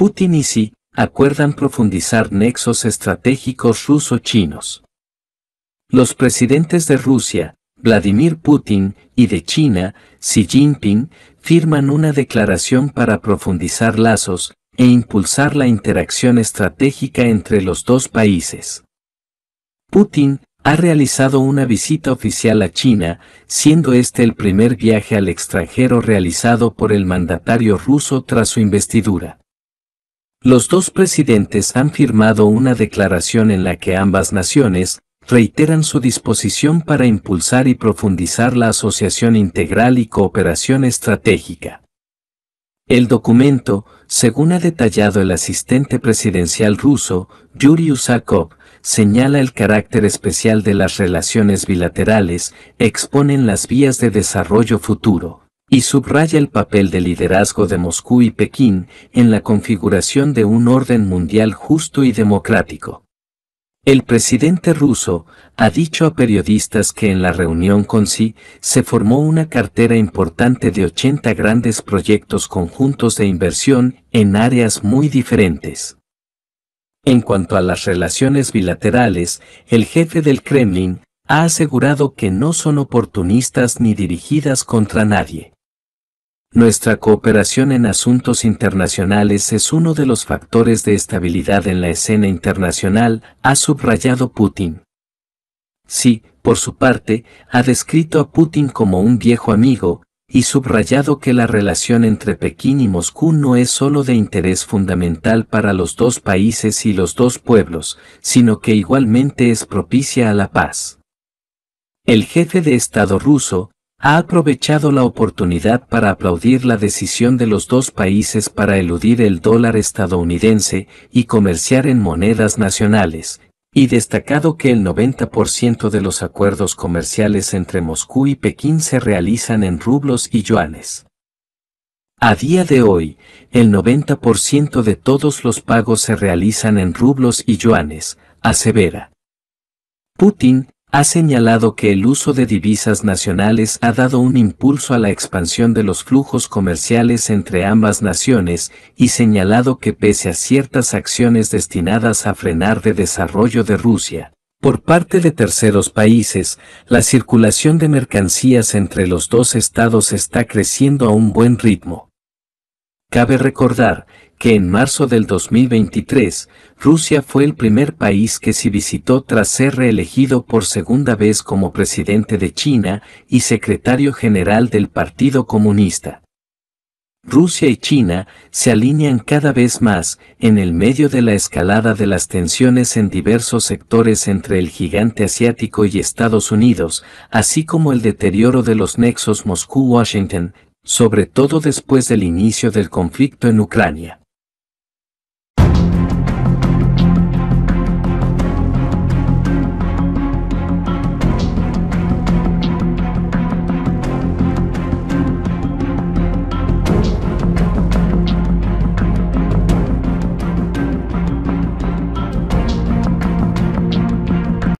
Putin y Xi acuerdan profundizar nexos estratégicos ruso-chinos. Los presidentes de Rusia, Vladimir Putin, y de China, Xi Jinping, firman una declaración para profundizar lazos e impulsar la interacción estratégica entre los dos países. Putin ha realizado una visita oficial a China, siendo este el primer viaje al extranjero realizado por el mandatario ruso tras su investidura. Los dos presidentes han firmado una declaración en la que ambas naciones reiteran su disposición para impulsar y profundizar la asociación integral y cooperación estratégica. El documento, según ha detallado el asistente presidencial ruso, Yuri Usakov, señala el carácter especial de las relaciones bilaterales, exponen las vías de desarrollo futuro y subraya el papel de liderazgo de Moscú y Pekín en la configuración de un orden mundial justo y democrático. El presidente ruso ha dicho a periodistas que en la reunión con sí se formó una cartera importante de 80 grandes proyectos conjuntos de inversión en áreas muy diferentes. En cuanto a las relaciones bilaterales, el jefe del Kremlin ha asegurado que no son oportunistas ni dirigidas contra nadie. Nuestra cooperación en asuntos internacionales es uno de los factores de estabilidad en la escena internacional, ha subrayado Putin. Sí, por su parte, ha descrito a Putin como un viejo amigo, y subrayado que la relación entre Pekín y Moscú no es solo de interés fundamental para los dos países y los dos pueblos, sino que igualmente es propicia a la paz. El jefe de Estado ruso, ha aprovechado la oportunidad para aplaudir la decisión de los dos países para eludir el dólar estadounidense y comerciar en monedas nacionales, y destacado que el 90% de los acuerdos comerciales entre Moscú y Pekín se realizan en rublos y yuanes. A día de hoy, el 90% de todos los pagos se realizan en rublos y yuanes, asevera. Putin, ha señalado que el uso de divisas nacionales ha dado un impulso a la expansión de los flujos comerciales entre ambas naciones y señalado que pese a ciertas acciones destinadas a frenar el desarrollo de Rusia, por parte de terceros países, la circulación de mercancías entre los dos estados está creciendo a un buen ritmo. Cabe recordar que en marzo del 2023, Rusia fue el primer país que se visitó tras ser reelegido por segunda vez como presidente de China y secretario general del Partido Comunista. Rusia y China se alinean cada vez más en el medio de la escalada de las tensiones en diversos sectores entre el gigante asiático y Estados Unidos, así como el deterioro de los nexos Moscú-Washington, sobre todo después del inicio del conflicto en Ucrania.